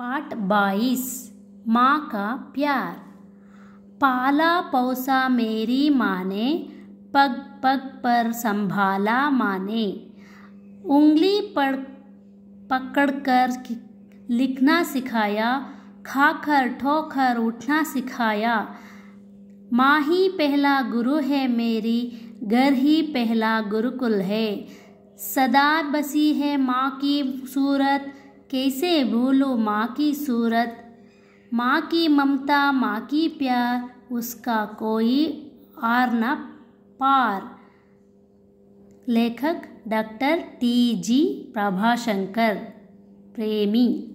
part बाईस माँ का प्यार पाला पौसा मेरी माँ ने पग पग पर संभाला माँ ने उंगली पड़ पकड़ कर लिखना सिखाया खाकर ठोकर उठना सिखाया माँ ही पहला गुरु है मेरी घर ही पहला गुरुकुल है सदा बसी है माँ की सूरत कैसे भूलो माँ की सूरत माँ की ममता माँ की प्यार उसका कोई आर न पार लेखक डॉक्टर टी जी प्रभाशंकर प्रेमी